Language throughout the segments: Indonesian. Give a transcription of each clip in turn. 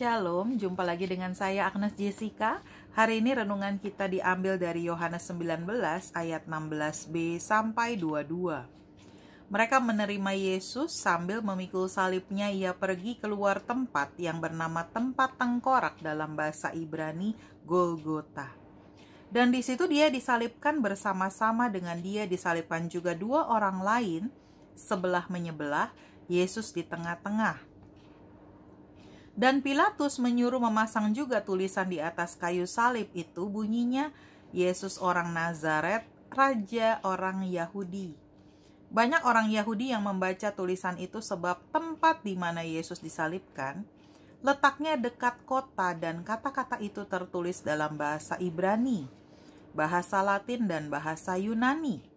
Shalom, jumpa lagi dengan saya Agnes Jessica. Hari ini renungan kita diambil dari Yohanes 19 ayat 16b sampai 22. Mereka menerima Yesus sambil memikul salibnya ia pergi keluar tempat yang bernama tempat tengkorak dalam bahasa Ibrani Golgota. Dan di situ dia disalibkan bersama-sama dengan dia disalibkan juga dua orang lain sebelah menyebelah Yesus di tengah-tengah dan Pilatus menyuruh memasang juga tulisan di atas kayu salib itu bunyinya, Yesus orang Nazaret, Raja orang Yahudi. Banyak orang Yahudi yang membaca tulisan itu sebab tempat di mana Yesus disalibkan, letaknya dekat kota dan kata-kata itu tertulis dalam bahasa Ibrani, bahasa Latin dan bahasa Yunani.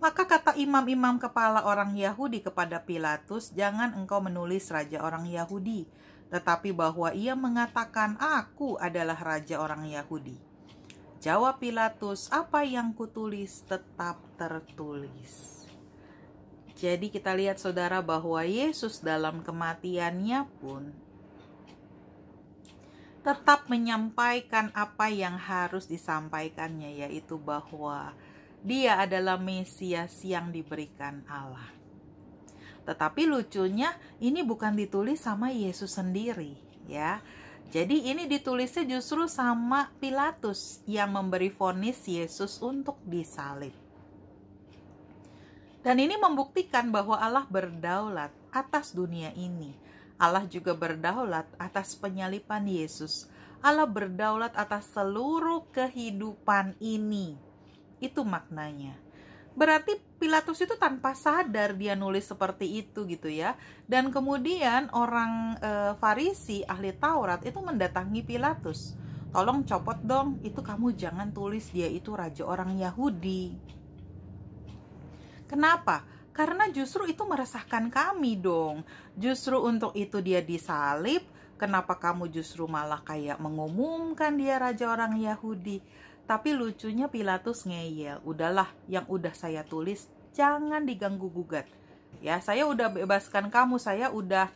Maka kata imam-imam kepala orang Yahudi kepada Pilatus, "Jangan engkau menulis raja orang Yahudi, tetapi bahwa ia mengatakan, 'Aku adalah raja orang Yahudi.'" Jawab Pilatus, "Apa yang kutulis tetap tertulis." Jadi kita lihat saudara bahwa Yesus dalam kematiannya pun tetap menyampaikan apa yang harus disampaikannya yaitu bahwa dia adalah Mesias yang diberikan Allah. Tetapi lucunya ini bukan ditulis sama Yesus sendiri, ya. Jadi ini ditulisnya justru sama Pilatus yang memberi vonis Yesus untuk disalib. Dan ini membuktikan bahwa Allah berdaulat atas dunia ini. Allah juga berdaulat atas penyalipan Yesus. Allah berdaulat atas seluruh kehidupan ini. Itu maknanya. Berarti Pilatus itu tanpa sadar dia nulis seperti itu gitu ya. Dan kemudian orang e, Farisi ahli Taurat itu mendatangi Pilatus. Tolong copot dong, itu kamu jangan tulis dia itu raja orang Yahudi. Kenapa? Karena justru itu meresahkan kami dong. Justru untuk itu dia disalib. Kenapa kamu justru malah kayak mengumumkan dia raja orang Yahudi? Tapi lucunya Pilatus ngeyel, udahlah yang udah saya tulis jangan diganggu gugat. Ya, saya udah bebaskan kamu, saya udah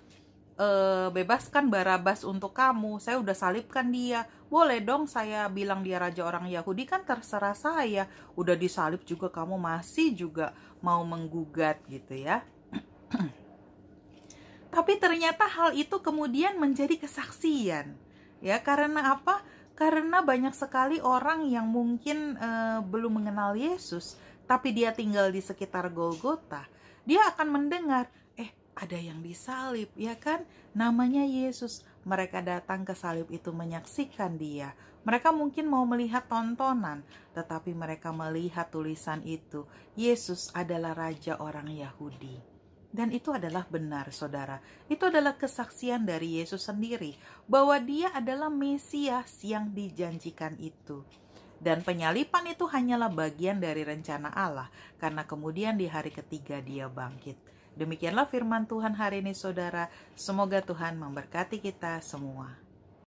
e, bebaskan Barabas untuk kamu, saya udah salibkan dia. Boleh dong saya bilang dia raja orang Yahudi kan terserah saya. Udah disalib juga kamu masih juga mau menggugat gitu ya. Tapi ternyata hal itu kemudian menjadi kesaksian. Ya, karena apa? karena banyak sekali orang yang mungkin uh, belum mengenal Yesus, tapi dia tinggal di sekitar Golgota, dia akan mendengar, eh ada yang disalib, ya kan? Namanya Yesus. Mereka datang ke salib itu menyaksikan dia. Mereka mungkin mau melihat tontonan, tetapi mereka melihat tulisan itu, Yesus adalah raja orang Yahudi. Dan itu adalah benar, saudara. Itu adalah kesaksian dari Yesus sendiri bahwa Dia adalah Mesias yang dijanjikan itu. Dan penyalipan itu hanyalah bagian dari rencana Allah, karena kemudian di hari ketiga Dia bangkit. Demikianlah firman Tuhan hari ini, saudara. Semoga Tuhan memberkati kita semua.